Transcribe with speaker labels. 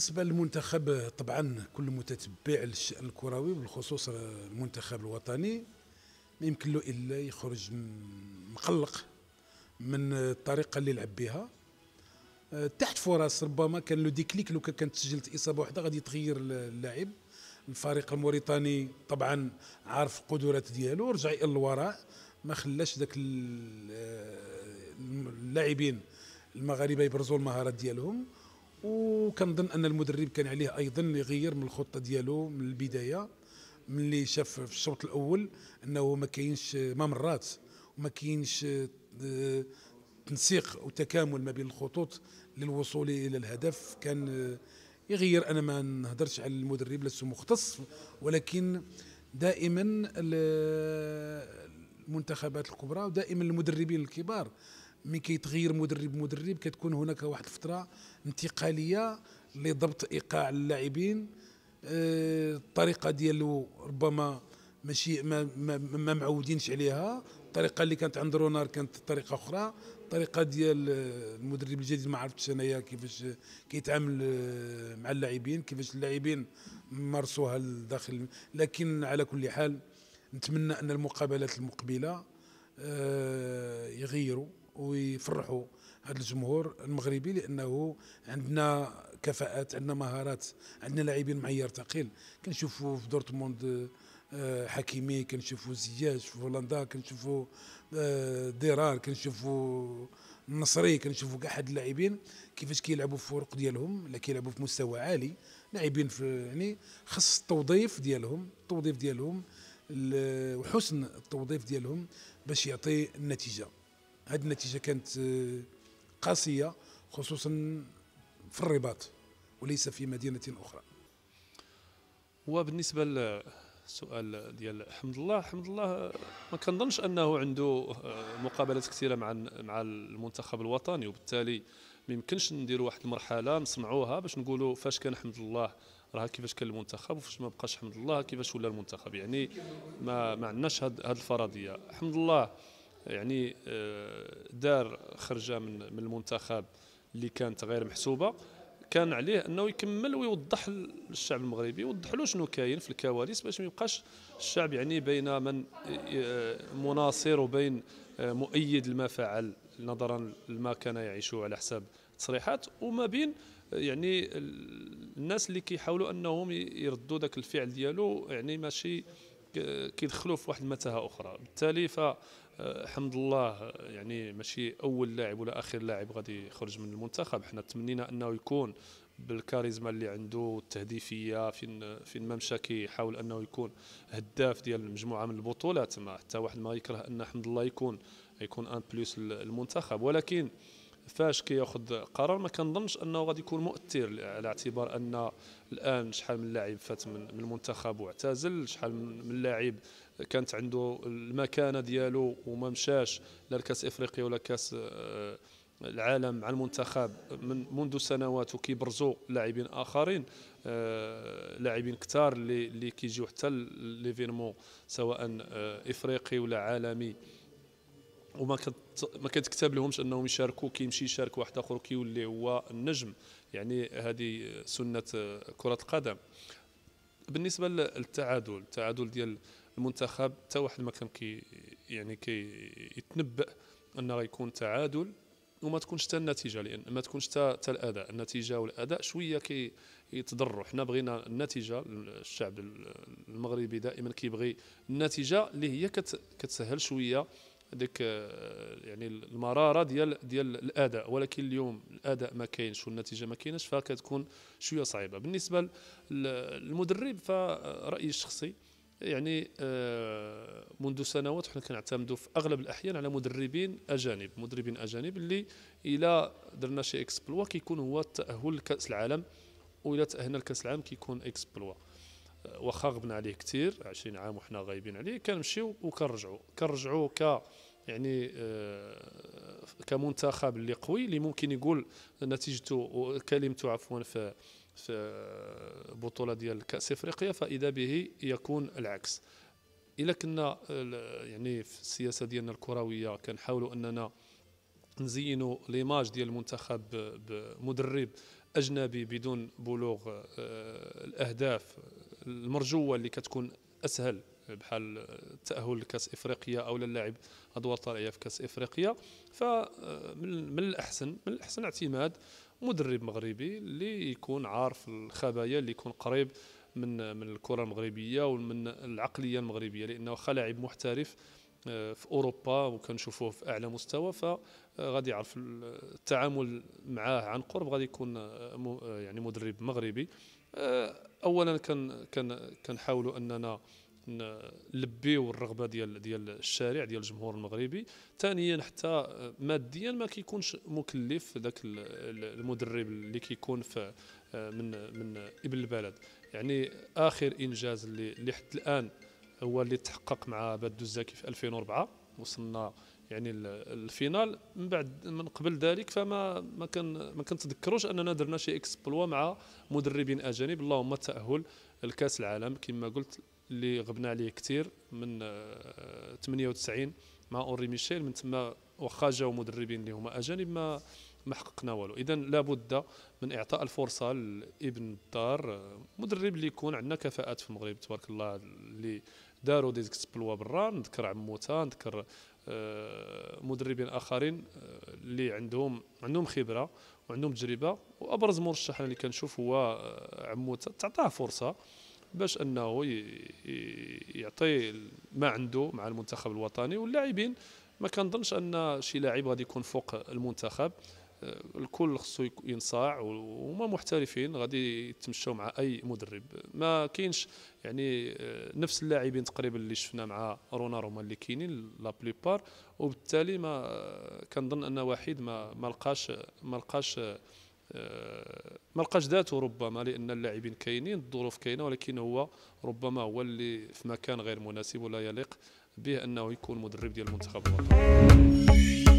Speaker 1: بالنسبة للمنتخب طبعا كل متتبع للشأن الكروي وبالخصوص المنتخب الوطني ما يمكن له إلا يخرج مقلق من الطريقة اللي لعب بها تحت فرص ربما كان لو ديكليك لو كانت سجلت إصابة واحدة غادي يتغير اللاعب الفريق الموريتاني طبعا عارف القدرات ديالو رجع الى الوراء ما خلاش ذاك آه، اللاعبين المغاربه يبرزوا المهارات ديالهم وكنظن ان المدرب كان عليه ايضا يغير من الخطه ديالو من البدايه ملي شاف في الشوط الاول انه ما كاينش ممرات وما كاينش آه، تنسيق وتكامل ما بين الخطوط للوصول الى الهدف كان آه، يغير انا ما نهضرش على المدرب لست مختص ولكن دائما آه، المنتخبات الكبرى ودائما المدربين الكبار من كيتغير مدرب مدرب كتكون هناك واحد الفتره انتقاليه لضبط ايقاع اللاعبين آه، الطريقه ديالو ربما ماشي ما, ما, ما معودينش عليها الطريقه اللي كانت عند رونار كانت طريقه اخرى الطريقه ديال المدرب الجديد ما عرفتش انايا كيفاش كيتعامل آه، مع اللاعبين كيفاش اللاعبين مارسوها لداخل لكن على كل حال نتمنى ان المقابلات المقبله آه، يغيروا ويفرحوا هذا الجمهور المغربي لانه عندنا كفاءات عندنا مهارات عندنا لاعبين معيار ثقيل كنشوفوا في دورتموند آه، حكيمي كنشوفوا زياش في هولندا كنشوفوا آه، ديرار كنشوفوا النصري كنشوفوا كاع حد اللاعبين كيفاش كيلعبوا في الفرق ديالهم لا كيلعبوا في مستوى عالي لاعبين في يعني خص التوظيف ديالهم التوظيف ديالهم وحسن التوظيف ديالهم باش يعطي النتيجه هذه النتيجه كانت آه، قاسيه خصوصا في الرباط وليس في مدينه
Speaker 2: اخرى وبالنسبه للسؤال ديال حمد الله حمد الله ما كنظنش انه عنده آه، مقابلات كثيره مع مع المنتخب الوطني وبالتالي ما يمكنش نديروا واحد المرحله نصنعوها باش نقولوا فاش كان حمد الله راه كيفاش كان المنتخب وفاش ما بقاش حمد الله كيفاش ولا المنتخب يعني ما ما عندناش هذه هاد الفرضيه حمد الله يعني آه، دار خرجه من المنتخب اللي كانت غير محسوبه كان عليه انه يكمل ويوضح للشعب المغربي يوضح له شنو كاين في الكواليس باش ما يبقاش الشعب يعني بين من آه، مناصر وبين آه، مؤيد لما فعل نظرا لما كان يعيشه على حساب التصريحات وما بين يعني الناس اللي كيحاولوا انهم يردوا ذاك الفعل ديالو يعني ماشي كيدخلوا في واحد المتاهه اخرى بالتالي ف آه، الحمد الله آه، يعني ماشي اول لاعب ولا اخر لاعب غادي يخرج من المنتخب حنا تمنينا انه يكون بالكاريزما اللي عنده التهديفيه فين فين ما مشى كيحاول انه يكون هداف ديال مجموعه من البطولات ما حتى واحد ما يكره ان حمد الله يكون يكون ان بلوس المنتخب ولكن فاش كياخذ قرار ما كنظنش انه غادي يكون مؤثر على اعتبار ان الان شحال من لاعب فات من المنتخب واعتزل شحال من لاعب كانت عنده المكانه ديالو وما مشاش لا لكاس افريقيا ولا كاس آه، العالم مع المنتخب من منذ سنوات وكيبرزوا لاعبين اخرين آه، لاعبين كثار اللي اللي كيجيو حتى ليفينمون سواء آه، افريقي ولا عالمي وما كت ما كتكتب لهمش انهم يشاركوا كيمشي يشارك واحد اخر كيولي هو النجم يعني هذه سنه كره القدم بالنسبه للتعادل التعادل ديال المنتخب حتى واحد ما كان كي يعني كي يتنبأ ان غيكون تعادل وما تكونش حتى النتيجه لان ما تكونش حتى الاداء النتيجه والاداء شويه كي يتضروا حنا بغينا النتيجه الشعب المغربي دائما كيبغي النتيجه اللي هي كتسهل شويه هذيك آه، يعني المراره ديال ديال الاداء ولكن اليوم الاداء ما كاينش والنتيجه ما كايناش فكتكون شويه صعيبه بالنسبه للمدرب فرايي الشخصي يعني آه، منذ سنوات حنا كنعتمدوا في اغلب الاحيان على مدربين اجانب مدربين اجانب اللي الى درنا شي اكسبلوا كيكون هو التاهل لكاس العالم والا تاهلنا لكاس العالم كيكون اكسبلوا واخا غبنا عليه كثير 20 عام وحنا غايبين عليه كنمشيو وكنرجعوا كنرجعوا ك يعني آه، كمنتخب اللي قوي اللي ممكن يقول نتيجته وكلمته عفوا في في بطوله ديال كاس افريقيا فاذا به يكون العكس الا كنا يعني في السياسه ديالنا الكرويه كنحاولوا اننا نزينوا ليماج ديال المنتخب بمدرب اجنبي بدون بلوغ آه، الاهداف المرجوه اللي كتكون اسهل بحال التاهل لكاس افريقيا او اللاعب ادوار طارئيه في كاس افريقيا فمن الاحسن من الاحسن اعتماد مدرب مغربي اللي يكون عارف الخبايا اللي يكون قريب من من الكره المغربيه ومن العقليه المغربيه لانه لاعب محترف آه، في اوروبا وكنشوفوه في اعلى مستوى فغادي آه، يعرف التعامل معاه عن قرب غادي يكون آه، يعني مدرب مغربي آه، اولا كان كان كنحاولوا اننا نلبيو الرغبه ديال ديال الشارع ديال الجمهور المغربي ثانيا حتى آه، ماديا ما كيكونش مكلف ذاك المدرب اللي كيكون في آه، من من ابن البلد يعني اخر انجاز اللي حتى الان هو اللي تحقق مع بدو الزاكي في 2004 وصلنا يعني الفينال من بعد من قبل ذلك فما ما كان ما كنتذكروش اننا درنا شي اكسبلوا مع مدربين اجانب اللهم التاهل لكاس العالم كما قلت اللي غبنا عليه كثير من 98 آه، مع اوري ميشيل من تما واخا جاو مدربين اللي هما اجانب ما ما حققنا والو اذا لابد من اعطاء الفرصه لابن الدار آه، مدرب اللي يكون عندنا كفاءات في المغرب تبارك الله اللي داروا دي برا نذكر عموته نذكر آه، مدربين اخرين آه، اللي عندهم عندهم خبره وعندهم تجربه وابرز مرشح اللي كنشوف هو آه، عموته تعطاه فرصه باش انه يعطي ما عنده مع المنتخب الوطني واللاعبين ما كنظنش ان شي لاعب غادي يكون فوق المنتخب الكل خصو ينصاع وهما محترفين غادي يتمشاو مع اي مدرب ما كاينش يعني آه، نفس اللاعبين تقريبا اللي شفنا مع هما اللي كاينين لا بليبار وبالتالي ما آه، كنظن ان وحيد ما ما لقاش ما لقاش آه، ما لقاش ذاته ربما لان اللاعبين كاينين الظروف كاينه ولكن هو ربما هو اللي في مكان غير مناسب ولا يليق به انه يكون مدرب ديال المنتخب الوطني